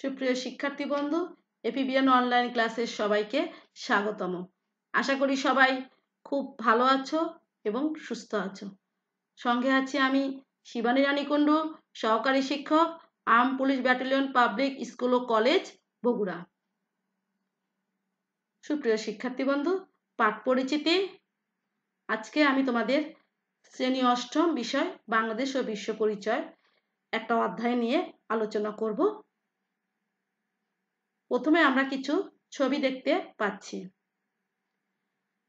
সুপ্রিয় শিক্ষার্থী বন্ধু এপিবিএন অনলাইন ক্লাসের সবাইকে স্বাগতম আশা করি সবাই খুব ভালো আছো এবং সুস্থ আছো সঙ্গে আছি আমি শিবানী রানী কুণ্ডু সহকারী শিক্ষক arm police battalion public school ও কলেজ বগুড়া সুপ্রিয় শিক্ষার্থী বন্ধু পাঠ পরিচিতি আজকে আমি তোমাদের শ্রেণী অষ্টম বিষয় বাংলাদেশ ও বিশ্ব পরিচয় একটা অধ্যায় নিয়ে আলোচনা করব প্রথমে আমরা কিছু ছবি দেখতে পাচ্ছি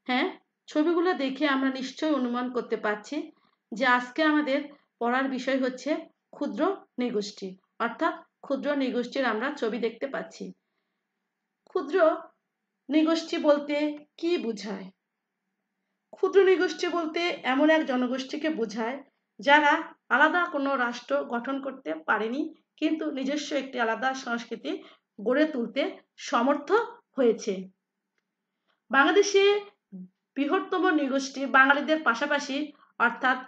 হ্যাঁ ছবিগুলো দেখে আমরা নিশ্চয় অনুমান করতে পারছি যে আজকে আমাদের পড়ার বিষয় হচ্ছে ক্ষুদ্র নৃগোষ্ঠী অর্থাৎ ক্ষুদ্র নৃগোষ্ঠীর আমরা ছবি দেখতে পাচ্ছি ক্ষুদ্র নৃগোষ্ঠী বলতে কি বুঝায় ক্ষুদ্র নৃগোষ্ঠী বলতে এমন এক জনগোষ্ঠীকে বুঝায় যারা আলাদা কোনো রাষ্ট্র গঠন করতে পারেনি কিন্তু নিজস্ব একটি আলাদা সংস্কৃতি গড়ে তুলতে সমর্থ হয়েছে বাংলাদেশে বৃহত্তম নৃগোষ্ঠী বাঙালিদের পাশাপাশি অর্থাৎ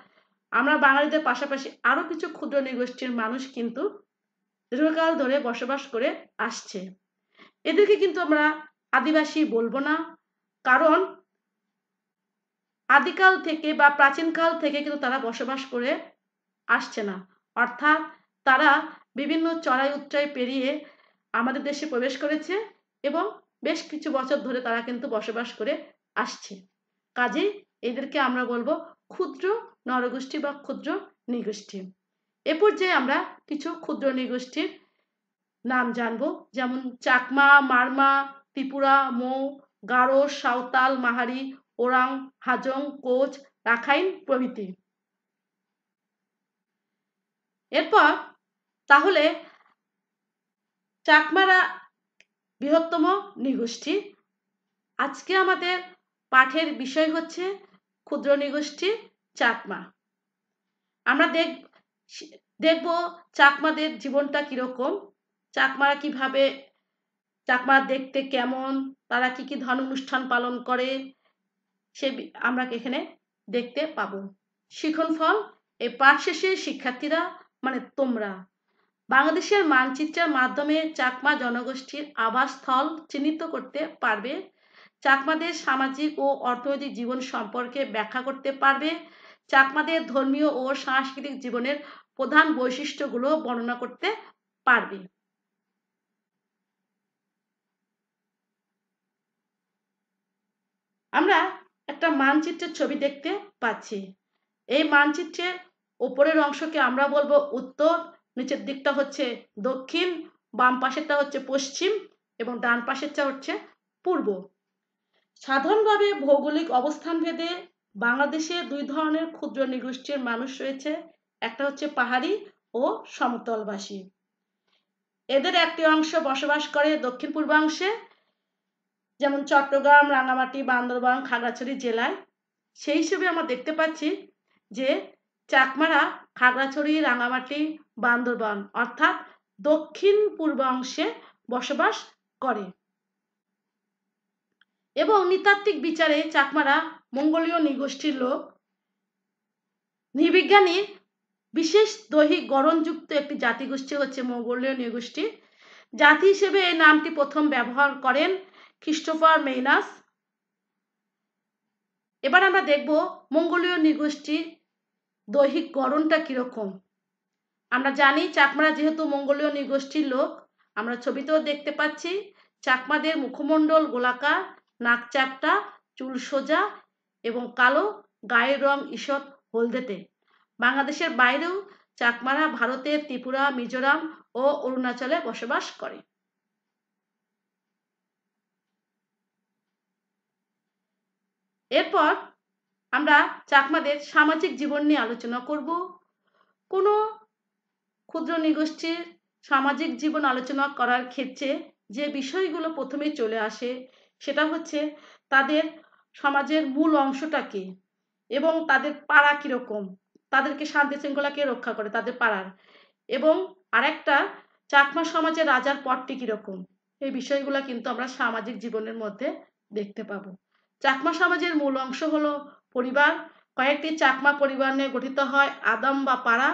আমরা বাঙালিদের পাশাপাশি আরও কিছু ক্ষুদ্র নৃগোষ্ঠীর মানুষ কিন্তু দীর্ঘকাল ধরে বসবাস করে আসছে এদেরকে কিন্তু আমরা আদিবাসী বলবো না কারণ আদিকাল থেকে বা প্রাচীনকাল থেকে কিন্তু তারা বসবাস করে আসছে না অর্থাৎ তারা বিভিন্ন চড়াই উচ্চয় পেরিয়ে আমাদের দেশে প্রবেশ করেছে এবং বেশ কিছু বছর ধরে তারা কিন্তু বসবাস করে আসছে কাজেই এদেরকে আমরা বলবো ক্ষুদ্র নরগোষ্ঠী বা ক্ষুদ্র নৃগোষ্ঠী এ পর্যায়ে আমরা কিছু ক্ষুদ্র নৃগোষ্ঠীর নাম জানবো যেমন চাকমা মারমা ত্রিপুরা মৌ গারো সাঁওতাল মাহারি ওরাং হাজং কোচ রাখাইন প্রভৃতি এরপর তাহলে চাকমারা বৃহত্তম নিগোষ্ঠী আজকে আমাদের পাঠের বিষয় হচ্ছে ক্ষুদ্র নিগোষ্ঠী চাকমা আমরা দেখ দেখব চাকমাদের জীবনটা কিরকম চাকমারা কিভাবে চাকমা দেখতে কেমন তারা কি কি ধর্ম অনুষ্ঠান পালন করে সে আমরা এখানে দেখতে পাব শিখন ফল এই পাঠ শেষে শিক্ষার্থীরা মানে তোমরা বাংলাদেশের মানচিত্রের মাধ্যমে চাকমা জনগোষ্ঠীর আবাসস্থল চিহ্নিত করতে পারবে চাকমাদের সামাজিক ও অর্থনৈতিক জীবন সম্পর্কে ব্যাখ্যা করতে পারবে চাকমাদের ধর্মীয় ও সাংস্কৃতিক জীবনের প্রধান বৈশিষ্ট্যগুলো বর্ণনা করতে পারবে আমরা একটা মানচিত্রের ছবি দেখতে পাচ্ছি এই মানচিত্রের ওপরের অংশকে আমরা বলবো উত্তর নিচের দিকটা হচ্ছে দক্ষিণ বাম পাশেরটা হচ্ছে পশ্চিম এবং ডান পাশেরটা হচ্ছে পূর্ব সাধারণভাবে ভৌগোলিক অবস্থান ভেদে বাংলাদেশে দুই ধরনের ক্ষুদ্র নৃগোষ্ঠীর মানুষ রয়েছে একটা হচ্ছে পাহাড়ি ও সমতলবাসী এদের একটি অংশ বসবাস করে দক্ষিণ পূর্বাংশে যেমন চট্টগ্রাম রাঙামাটি বান্দরবান খাগড়াছড়ি জেলায় সেই হিসেবে আমরা দেখতে পাচ্ছি যে চাকমারা খাগড়াছড়ি রাঙামাটি বান্দরবান অর্থাৎ দক্ষিণ পূর্ব অংশে বসবাস করে এবং নৃতাত্ত্বিক বিচারে চাকমারা মঙ্গোলীয় নৃগোষ্ঠীর লোক নৃবিজ্ঞানী বিশেষ দৈহিক গড়নযুক্ত একটি জাতিগোষ্ঠী হচ্ছে মঙ্গোলীয় নৃগোষ্ঠী জাতি হিসেবে এই নামটি প্রথম ব্যবহার করেন খ্রিস্টোফার মেইনাস এবার আমরা দেখব মঙ্গোলীয় নৃগোষ্ঠীর দৈহিক গড়নটা কীরকম আমরা জানি চাকমারা যেহেতু মঙ্গলীয় নৃগোষ্ঠীর লোক আমরা ছবিতেও দেখতে পাচ্ছি চাকমাদের মুখমণ্ডল গোলাকার নাক চাকটা চুল সোজা এবং কালো গায়ের রং ঈষৎ হলদেতে বাংলাদেশের বাইরেও চাকমারা ভারতের ত্রিপুরা মিজোরাম ও অরুণাচলে বসবাস করে এরপর আমরা চাকমাদের সামাজিক জীবন নিয়ে আলোচনা করব কোনো ক্ষুদ্র নিগোষ্ঠীর সামাজিক জীবন আলোচনা করার ক্ষেত্রে যে বিষয়গুলো প্রথমে চলে আসে সেটা হচ্ছে তাদের সমাজের মূল অংশটা কি এবং তাদের পাড়া কীরকম তাদেরকে শান্তি শৃঙ্খলাকে রক্ষা করে তাদের পাড়ার এবং আরেকটা চাকমা সমাজের রাজার পটটি কীরকম এই বিষয়গুলো কিন্তু আমরা সামাজিক জীবনের মধ্যে দেখতে পাবো চাকমা সমাজের মূল অংশ হল পরিবার কয়েকটি চাকমা পরিবার নিয়ে গঠিত হয় আদম বা পাড়া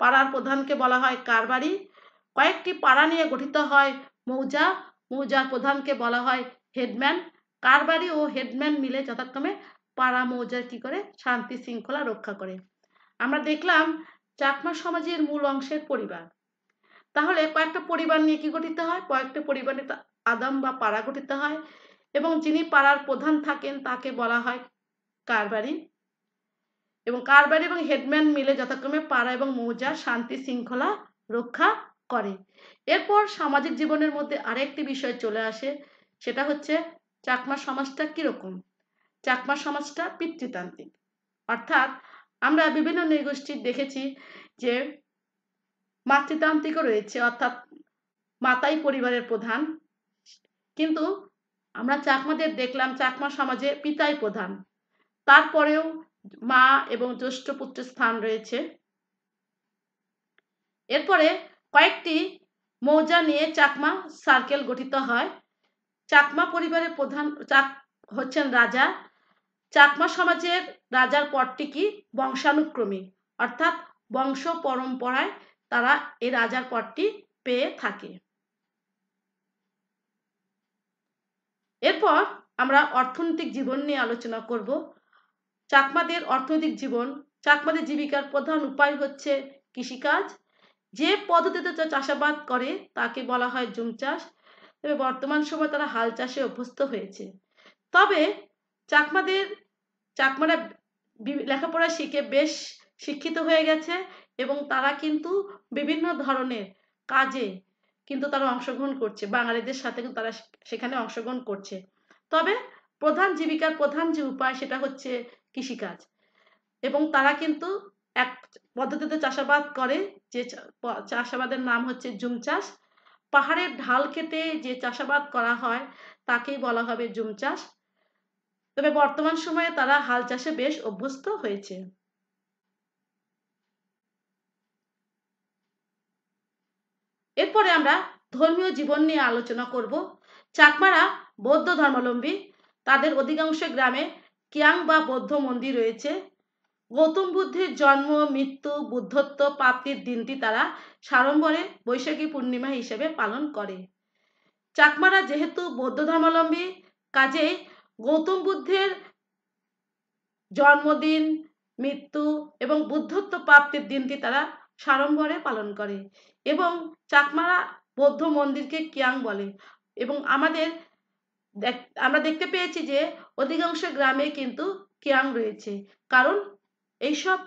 পাড়ার প্রধানকে বলা হয় কারবারি কয়েকটি পাড়া নিয়ে গঠিত হয় মৌজা মৌজার প্রধানকে বলা হয় হেডম্যান কারবারি ও হেডম্যান মিলে যথাক্রমে পাড়া মৌজার কি করে শান্তি শৃঙ্খলা রক্ষা করে আমরা দেখলাম চাকমা সমাজের মূল অংশের পরিবার তাহলে কয়েকটা পরিবার নিয়ে কি গঠিত হয় কয়েকটা পরিবার নিয়ে আদম বা পাড়া গঠিত হয় এবং যিনি পাড়ার প্রধান থাকেন তাকে বলা হয় কারবারি এবং কারবারি এবং হেডম্যান মিলে যথাক্রমে পাড়া এবং মৌজা শান্তি শৃঙ্খলা রক্ষা করে এরপর সামাজিক জীবনের মধ্যে আরেকটি বিষয় চলে আসে সেটা হচ্ছে চাকমা সমাজটা কীরকম চাকমা সমাজটা পিতৃতান্ত্রিক অর্থাৎ আমরা বিভিন্ন নৃগোষ্ঠীর দেখেছি যে মাতৃতান্ত্রিকও রয়েছে অর্থাৎ মাতাই পরিবারের প্রধান কিন্তু আমরা চাকমাদের দেখলাম চাকমা সমাজে পিতাই প্রধান তারপরেও মা এবং জ্যৈষ্ঠ পুত্রের স্থান রয়েছে এরপরে কয়েকটি মৌজা নিয়ে চাকমা সার্কেল গঠিত হয় চাকমা পরিবারের প্রধান চাক হচ্ছেন রাজা চাকমা সমাজের রাজার পরটি কি বংশানুক্রমিক অর্থাৎ বংশ পরম্পরায় তারা এই রাজার পদটি পেয়ে থাকে এরপর আমরা অর্থনৈতিক জীবন নিয়ে আলোচনা করব চাকমাদের অর্থনৈতিক জীবন চাকমাদের জীবিকার প্রধান উপায় হচ্ছে কৃষিকাজ যে পদ্ধতিতে চাষাবাদ করে তাকে বলা হয় জুম চাষ তবে বর্তমান সময় তারা হাল চাষে অভ্যস্ত হয়েছে তবে চাকমাদের চাকমারা লেখাপড়া শিখে বেশ শিক্ষিত হয়ে গেছে এবং তারা কিন্তু বিভিন্ন ধরনের কাজে কিন্তু তারা অংশগ্রহণ করছে বাঙালিদের সাথে কিন্তু তারা সেখানে অংশগ্রহণ করছে তবে প্রধান জীবিকার প্রধান যে উপায় সেটা হচ্ছে কৃষিকাজ এবং তারা কিন্তু এক পদ্ধতিতে চাষাবাদ করে যে চাষাবাদের নাম হচ্ছে জুম চাষ পাহাড়ের ঢাল কেটে যে চাষাবাদ করা হয় তাকেই বলা হবে জুম চাষ তবে বর্তমান সময়ে তারা হাল চাষে বেশ অভ্যস্ত হয়েছে এরপরে আমরা ধর্মীয় জীবন নিয়ে আলোচনা করব চাকমারা বৌদ্ধ ধর্মাবলম্বী তাদের অধিকাংশ গ্রামে কিয়াং বা বৌদ্ধ মন্দির রয়েছে গৌতম বুদ্ধের জন্ম মৃত্যু বুদ্ধত্ব প্রাপ্তির দিনটি তারা সাড়ম্বরে বৈশাখী পূর্ণিমা হিসেবে পালন করে চাকমারা যেহেতু বৌদ্ধ ধর্মাবলম্বী কাজেই গৌতম বুদ্ধের জন্মদিন মৃত্যু এবং বুদ্ধত্ব প্রাপ্তির দিনটি তারা সাড়ম্বরে পালন করে এবং চাকমারা বৌদ্ধ মন্দিরকে কিয়াং বলে এবং আমাদের আমরা দেখতে পেয়েছি যে অধিকাংশ গ্রামে কিন্তু কিয়াং রয়েছে কারণ এইসব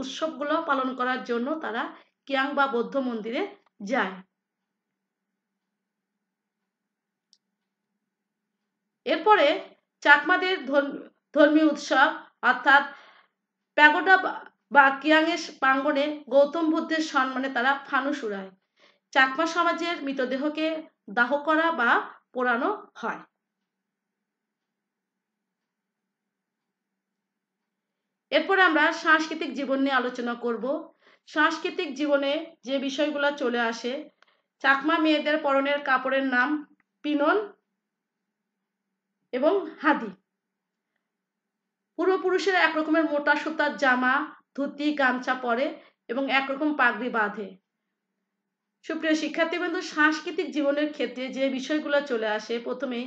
উৎসবগুলো পালন করার জন্য তারা কিয়াং বা বৌদ্ধ মন্দিরে যায় এরপরে চাকমাদের ধর্মীয় উৎসব অর্থাৎ প্যাগোডা বা কিয়াংয়ের প্রাঙ্গণে গৌতম বুদ্ধের সম্মানে তারা ফানুস উড়ায় চাকমা সমাজের মৃতদেহকে দাহ করা বা পোড়ানো হয় এরপর আমরা সাংস্কৃতিক জীবন নিয়ে আলোচনা করব সাংস্কৃতিক জীবনে যে বিষয়গুলো চলে আসে চাকমা মেয়েদের পরনের কাপড়ের নাম পিনন এবং হাদি পূর্বপুরুষেরা এক রকমের মোটা সুতার জামা ধুতি গামছা পরে এবং একরকম পাগড়ি বাঁধে সুপ্রিয় শিক্ষার্থীবৃন্দ সাংস্কৃতিক জীবনের ক্ষেত্রে যে বিষয়গুলো চলে আসে প্রথমে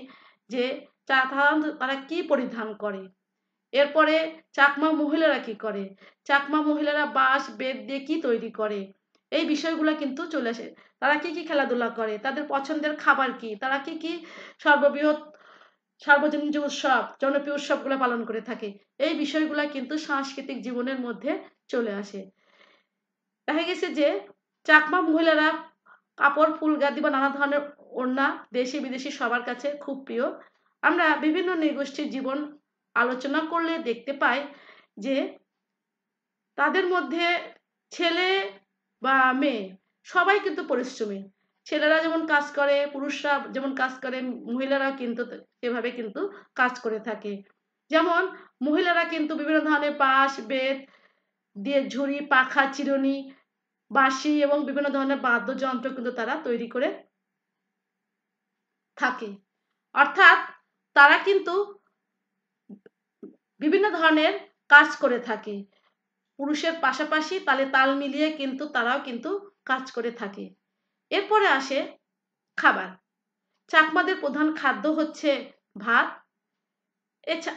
যে সাধারণত তারা কি পরিধান করে এরপরে চাকমা মহিলারা কি করে চাকমা মহিলারা বাঁশ বেদ দিয়ে কি তৈরি করে এই বিষয়গুলো কিন্তু চলে আসে তারা কি কি খেলাধুলা করে তাদের পছন্দের খাবার কি তারা কি কি সর্ববৃহৎ সার্বজনীন যে উৎসব জনপ্রিয় উৎসবগুলো পালন করে থাকে এই বিষয়গুলো কিন্তু সাংস্কৃতিক জীবনের মধ্যে চলে আসে দেখা গেছে যে চাকমা মহিলারা কাপড় ফুল গাদি বা নানা ধরনের ওড়না দেশি বিদেশি সবার কাছে খুব প্রিয় আমরা বিভিন্ন নৃগোষ্ঠীর জীবন আলোচনা করলে দেখতে পাই যে তাদের মধ্যে ছেলে বা মেয়ে সবাই কিন্তু পরিশ্রমী ছেলেরা যেমন কাজ করে পুরুষরা যেমন কাজ করে মহিলারা কিন্তু সেভাবে কিন্তু কাজ করে থাকে যেমন মহিলারা কিন্তু বিভিন্ন ধরনের বাঁশ বেত দিয়ে ঝুড়ি পাখা চিরুনি বাঁশি এবং বিভিন্ন ধরনের বাদ্যযন্ত্র কিন্তু তারা তৈরি করে থাকে অর্থাৎ তারা কিন্তু বিভিন্ন ধরনের কাজ করে থাকে পুরুষের পাশাপাশি তালে তাল মিলিয়ে কিন্তু তারাও কিন্তু কাজ করে থাকে এরপরে আসে খাবার চাকমাদের প্রধান খাদ্য হচ্ছে ভাত এছা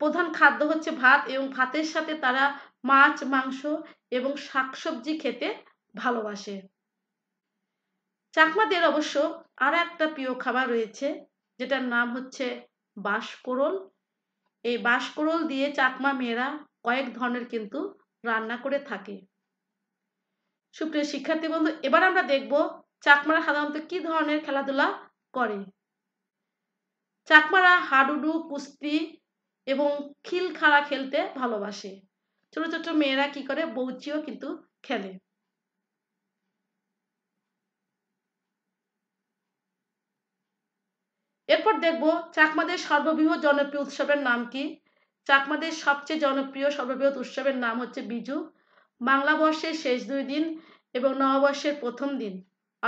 প্রধান খাদ্য হচ্ছে ভাত এবং ভাতের সাথে তারা মাছ মাংস এবং শাকসবজি খেতে ভালোবাসে চাকমাদের অবশ্য আর একটা প্রিয় খাবার রয়েছে যেটার নাম হচ্ছে বাঁশকোরল এই বাঁশকোরল দিয়ে চাকমা মেয়েরা কয়েক ধরনের কিন্তু রান্না করে থাকে সুপ্রিয় শিক্ষার্থী বন্ধু এবার আমরা দেখব চাকমারা সাধারণত কি ধরনের খেলাধুলা করে চাকমারা হাডুডু কুস্তি এবং খিলখাড়া খেলতে ভালোবাসে ছোট ছোট মেয়েরা কি করে বৌচিও কিন্তু খেলে এরপর দেখব চাকমাদের সর্ববৃহৎ জনপ্রিয় উৎসবের নাম কি চাকমাদের সবচেয়ে জনপ্রিয় সর্ববৃহৎ উৎসবের নাম হচ্ছে বিজু বাংলা বর্ষের শেষ দুই দিন এবং নববর্ষের প্রথম দিন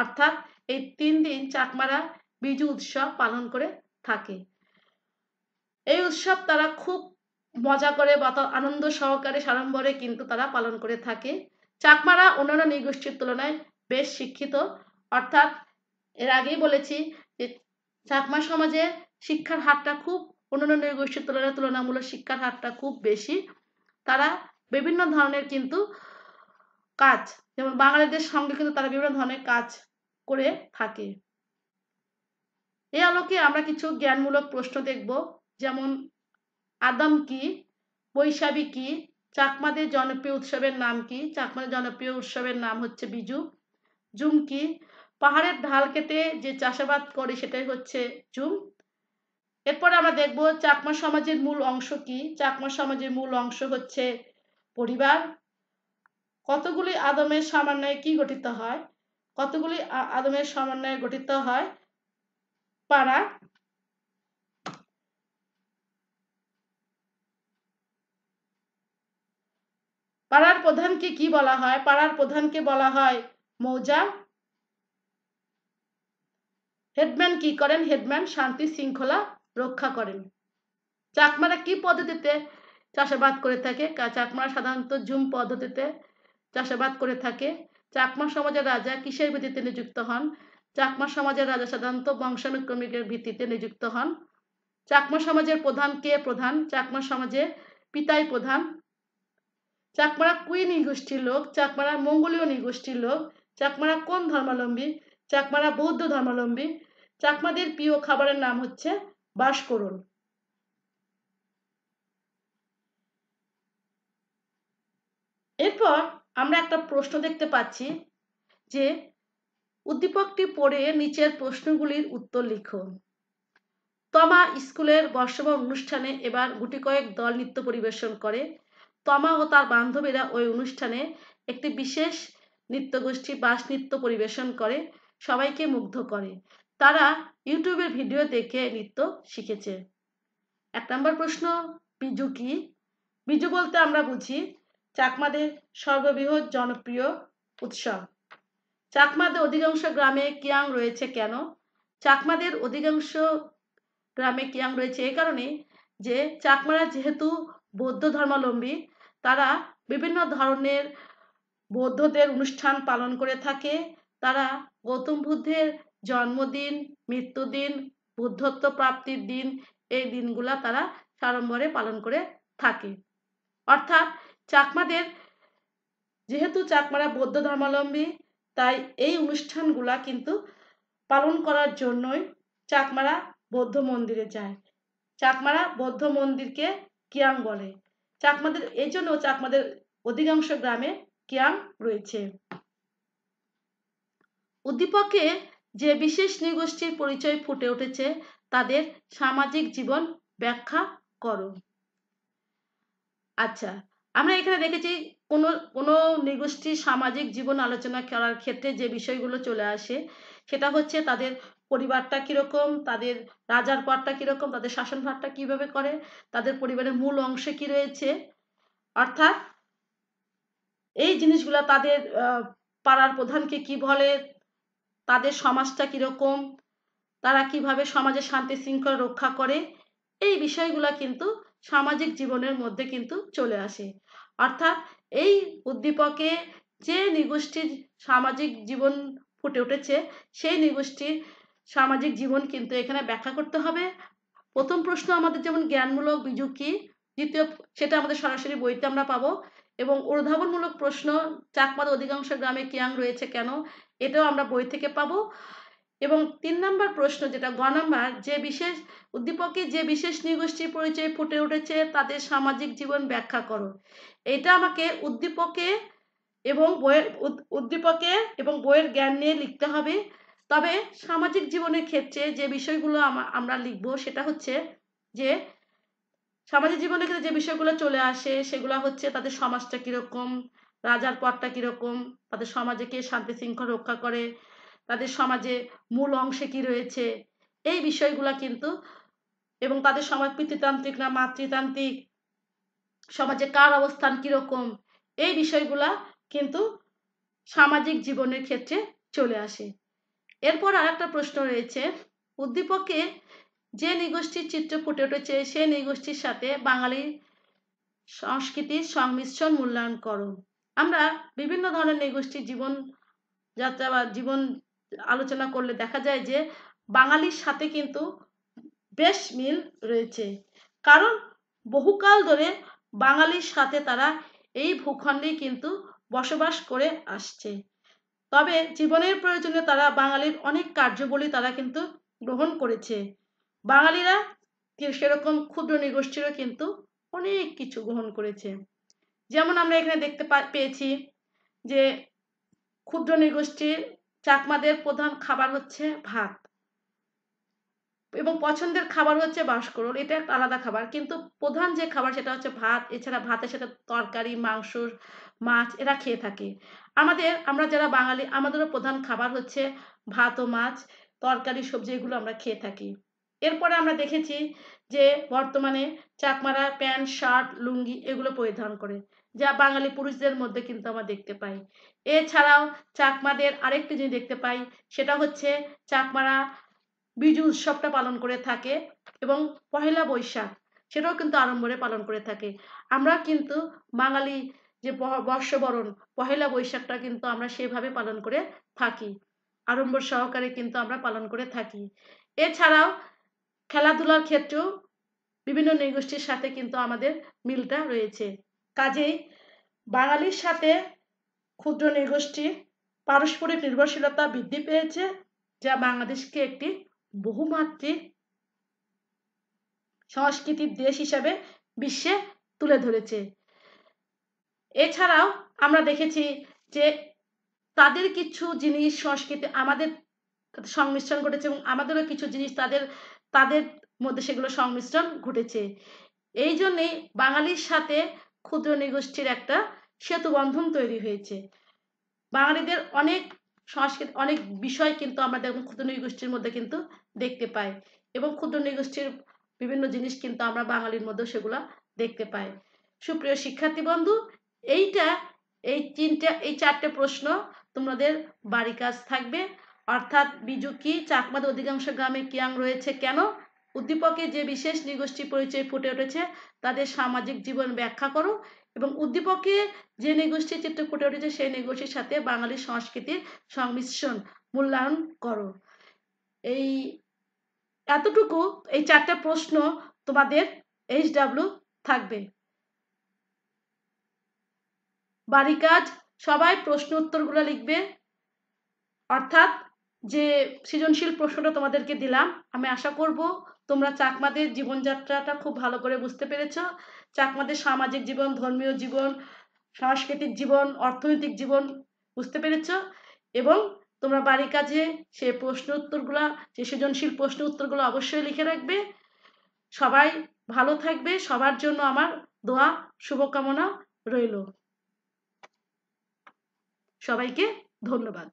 অর্থাৎ এই তিন দিন চাকমারা বিজু উৎসব পালন করে থাকে এই উৎসব তারা খুব মজা করে বা আনন্দ সহকারে সাড়ম্বরে কিন্তু তারা পালন করে থাকে চাকমারা অন্যান্য নৃগোষ্ঠীর তুলনায় বেশ শিক্ষিত অর্থাৎ এর আগেই বলেছি যে চাকমা সমাজে শিক্ষার হারটা খুব অন্যান্য নৃগোষ্ঠীর তুলনায় তুলনামূলক শিক্ষার হারটা খুব বেশি তারা বিভিন্ন ধরনের কিন্তু কাজ যেমন বাঙালিদের সঙ্গে কিন্তু তারা বিভিন্ন ধরনের কাজ করে থাকে এই আলোকে আমরা কিছু জ্ঞানমূলক প্রশ্ন দেখব যেমন আদম কি বৈশাবী কি চাকমাদের জনপ্রিয় উৎসবের নাম কি চাকমাদের জনপ্রিয় উৎসবের নাম হচ্ছে বিজু জুম কি পাহাড়ের ঢাল কেটে যে চাষাবাদ করে সেটাই হচ্ছে জুম এরপর আমরা দেখব চাকমা সমাজের মূল অংশ কি চাকমা সমাজের মূল অংশ হচ্ছে পরিবার কতগুলি আদমের সমন্বয়ে কি গঠিত হয় কতগুলি আদমের সমন্বয়ে গঠিত হয় পাড়া পাড়ার প্রধানকে কি বলা হয় পাড়ার প্রধানকে বলা হয় মৌজা হেডম্যান কি করেন হেডম্যান শান্তি শৃঙ্খলা রক্ষা করেন চাকমারা কি পদ্ধতিতে চাষাবাদ করে থাকে চাকমারা সাধারণত জুম পদ্ধতিতে চাষাবাদ করে থাকে চাকমা সমাজের রাজা কিসের ভিত্তিতে নিযুক্ত হন চাকমা সমাজের রাজা সাধারণত বংশানুক্রমিকের ভিত্তিতে নিযুক্ত হন চাকমা সমাজের প্রধান কে প্রধান চাকমা সমাজে পিতাই প্রধান চাকমারা কুই নৃগোষ্ঠীর লোক চাকমারা মঙ্গলীয় নিগোষ্ঠীর লোক চাকমারা কোন ধর্মাবলম্বী চাকমারা বৌদ্ধ ধর্মাবলম্বী চাকমাদের প্রিয় খাবারের নাম হচ্ছে বাস করুন এরপর আমরা একটা প্রশ্ন দেখতে পাচ্ছি যে উদ্দীপকটি পড়ে নিচের প্রশ্নগুলির উত্তর লিখো তমা স্কুলের বর্ষবর অনুষ্ঠানে এবার গুটি কয়েক দল নৃত্য পরিবেশন করে তমা ও তার বান্ধবীরা ওই অনুষ্ঠানে একটি বিশেষ নৃত্যগোষ্ঠী বাস নৃত্য পরিবেশন করে সবাইকে মুগ্ধ করে তারা ইউটিউবের ভিডিও দেখে নৃত্য শিখেছে এক নম্বর প্রশ্ন বিজু কি বিজু বলতে আমরা বুঝি চাকমাদের সর্ববৃহৎ জনপ্রিয় উৎসব চাকমাদের অধিকাংশ গ্রামে কিয়াং রয়েছে কেন চাকমাদের অধিকাংশ গ্রামে কিয়াং রয়েছে এ কারণে যে চাকমারা যেহেতু বৌদ্ধ ধর্মাবলম্বী তারা বিভিন্ন ধরনের বৌদ্ধদের অনুষ্ঠান পালন করে থাকে তারা গৌতম বুদ্ধের জন্মদিন মৃত্যুদিন বুদ্ধত্ব প্রাপ্তির দিন এই দিনগুলা তারা সাড়ম্বরে পালন করে থাকে অর্থাৎ চাকমাদের যেহেতু চাকমারা বৌদ্ধ ধর্মাবলম্বী তাই এই অনুষ্ঠানগুলা কিন্তু পালন করার জন্যই চাকমারা বৌদ্ধ মন্দিরে যায় চাকমারা বৌদ্ধ মন্দিরকে কিয়াং বলে চাকমাদের এই জন্য চাকমাদের অধিকাংশ গ্রামে কিয়াং রয়েছে উদ্দীপকে যে বিশেষ নৃগোষ্ঠীর পরিচয় ফুটে উঠেছে তাদের সামাজিক জীবন ব্যাখ্যা করো আচ্ছা আমরা এখানে দেখেছি কোনো কোনো নৃগোষ্ঠীর সামাজিক জীবন আলোচনা করার ক্ষেত্রে যে বিষয়গুলো চলে আসে সেটা হচ্ছে তাদের পরিবারটা কীরকম তাদের রাজার পরটা কীরকম তাদের শাসনভারটা কীভাবে করে তাদের পরিবারের মূল অংশে কি রয়েছে অর্থাৎ এই জিনিসগুলো তাদের পাড়ার প্রধানকে কি বলে তাদের সমাজটা কীরকম তারা কিভাবে সমাজে শান্তি শৃঙ্খলা রক্ষা করে এই বিষয়গুলো কিন্তু সামাজিক জীবনের মধ্যে কিন্তু চলে আসে অর্থাৎ এই উদ্দীপকে যে নৃগোষ্ঠীর সামাজিক জীবন ফুটে উঠেছে সেই নৃগোষ্ঠীর সামাজিক জীবন কিন্তু এখানে ব্যাখ্যা করতে হবে প্রথম প্রশ্ন আমাদের যেমন জ্ঞানমূলক বিজু দ্বিতীয় সেটা আমাদের সরাসরি বইতে আমরা পাবো এবং অনুধাবনমূলক প্রশ্ন চাকমার অধিকাংশ গ্রামে কিয়াং রয়েছে কেন এটাও আমরা বই থেকে পাবো এবং তিন নম্বর প্রশ্ন যেটা গ নম্বর যে বিশেষ উদ্দীপকে যে বিশেষ নৃগোষ্ঠীর পরিচয় ফুটে উঠেছে তাদের সামাজিক জীবন ব্যাখ্যা করো এটা আমাকে উদ্দীপকে এবং বইয়ের উদ্দীপকে এবং বইয়ের জ্ঞান নিয়ে লিখতে হবে তবে সামাজিক জীবনের ক্ষেত্রে যে বিষয়গুলো আমরা লিখব সেটা হচ্ছে যে সামাজিক জীবনের ক্ষেত্রে যে বিষয়গুলো চলে আসে সেগুলো হচ্ছে তাদের সমাজটা কীরকম রাজার পথটা কীরকম তাদের সমাজে কে শান্তি শৃঙ্খলা রক্ষা করে তাদের সমাজে মূল অংশে কি রয়েছে এই বিষয়গুলো কিন্তু এবং তাদের সমাজ পিতৃতান্ত্রিক না মাতৃতান্ত্রিক সমাজে কার অবস্থান কীরকম এই বিষয়গুলা কিন্তু সামাজিক জীবনের ক্ষেত্রে চলে আসে এরপর আর একটা প্রশ্ন রয়েছে উদ্দীপকে যে নিগোষ্ঠীর চিত্র ফুটে উঠেছে সেই নিগোষ্ঠীর সাথে বাঙালি সংস্কৃতির সংমিশ্রণ মূল্যায়ন করো আমরা বিভিন্ন ধরনের নিগোষ্ঠীর জীবন যাত্রা বা জীবন আলোচনা করলে দেখা যায় যে বাঙালির সাথে কিন্তু বেশ মিল রয়েছে কারণ বহুকাল ধরে বাঙালির সাথে তারা এই ভূখণ্ডে কিন্তু বসবাস করে আসছে তবে জীবনের প্রয়োজনে তারা বাঙালির অনেক কার্যবলী তারা কিন্তু গ্রহণ করেছে বাঙালিরা সেরকম ক্ষুদ্র নৃগোষ্ঠীরও কিন্তু অনেক কিছু গ্রহণ করেছে যেমন আমরা এখানে দেখতে পেয়েছি যে ক্ষুদ্র নৃগোষ্ঠীর চাকমাদের প্রধান খাবার হচ্ছে ভাত এবং পছন্দের খাবার হচ্ছে বাঁশকরল এটা একটা আলাদা খাবার কিন্তু প্রধান যে খাবার সেটা হচ্ছে ভাত এছাড়া ভাতের সাথে তরকারি মাংস মাছ এরা খেয়ে থাকে আমাদের আমরা যারা বাঙালি আমাদেরও প্রধান খাবার হচ্ছে ভাত ও মাছ তরকারি সবজি এগুলো আমরা খেয়ে থাকি এরপরে আমরা দেখেছি যে বর্তমানে চাকমারা প্যান্ট শার্ট লুঙ্গি এগুলো পরিধান করে যা বাঙালি পুরুষদের মধ্যে কিন্তু আমরা দেখতে পাই এছাড়াও চাকমাদের আরেকটি জিনিস দেখতে পাই সেটা হচ্ছে চাকমারা বিজু উৎসবটা পালন করে থাকে এবং পহেলা বৈশাখ সেটাও কিন্তু আড়ম্বরে পালন করে থাকে আমরা কিন্তু বাঙালি যে বর্ষবরণ পহেলা বৈশাখটা কিন্তু আমরা সেভাবে পালন করে থাকি আড়ম্বর সহকারে কিন্তু আমরা পালন করে থাকি এছাড়াও খেলাধুলার ক্ষেত্রেও বিভিন্ন নৃগোষ্ঠীর সাথে কিন্তু আমাদের মিলটা রয়েছে কাজেই বাঙালির সাথে ক্ষুদ্র নৃগোষ্ঠীর পারস্পরিক নির্ভরশীলতা বৃদ্ধি পেয়েছে যা বাংলাদেশকে একটি বহুমাত্রিক সংস্কৃতির দেশ হিসাবে বিশ্বে তুলে ধরেছে এছাড়াও আমরা দেখেছি যে তাদের কিছু জিনিস সংস্কৃতি আমাদের সংমিশ্রণ ঘটেছে এবং আমাদেরও কিছু জিনিস তাদের তাদের মধ্যে সেগুলো সংমিশ্রণ ঘটেছে এই জন্যে বাঙালির সাথে ক্ষুদ্র নৃগোষ্ঠীর একটা সেতু বন্ধন তৈরি হয়েছে বাঙালিদের অনেক সংস্কৃত অনেক বিষয় কিন্তু আমরা দেখব ক্ষুদ্র নৃগোষ্ঠীর মধ্যে কিন্তু দেখতে পাই এবং ক্ষুদ্র নৃগোষ্ঠীর বিভিন্ন জিনিস কিন্তু আমরা বাঙালির মধ্যেও সেগুলো দেখতে পাই সুপ্রিয় শিক্ষার্থী বন্ধু এইটা এই তিনটা এই চারটে প্রশ্ন তোমাদের বাড়ি কাজ থাকবে অর্থাৎ বিজুকি চাকমাদের অধিকাংশ গ্রামে কিয়াং রয়েছে কেন উদ্দীপকে যে বিশেষ নৃগোষ্ঠী পরিচয় ফুটে উঠেছে তাদের সামাজিক জীবন ব্যাখ্যা করো এবং উদ্দীপকে যে নৃগোষ্ঠীর চিত্র ফুটে উঠেছে সেই নৃগোষ্ঠীর সাথে বাঙালি সংস্কৃতির সংমিশ্রণ মূল্যায়ন করো এই এতটুকু এই চারটে প্রশ্ন তোমাদের এইচ ডাব্লু থাকবে বাড়ি কাজ সবাই প্রশ্ন উত্তরগুলো লিখবে অর্থাৎ যে সৃজনশীল প্রশ্নটা তোমাদেরকে দিলাম আমি আশা করব তোমরা চাকমাদের জীবনযাত্রাটা খুব ভালো করে বুঝতে পেরেছ চাকমাদের সামাজিক জীবন ধর্মীয় জীবন সাংস্কৃতিক জীবন অর্থনৈতিক জীবন বুঝতে পেরেছ এবং তোমরা বাড়ির কাজে সে প্রশ্ন উত্তরগুলো যে সৃজনশীল প্রশ্ন উত্তরগুলো অবশ্যই লিখে রাখবে সবাই ভালো থাকবে সবার জন্য আমার দোয়া শুভকামনা রইল সবাইকে ধন্যবাদ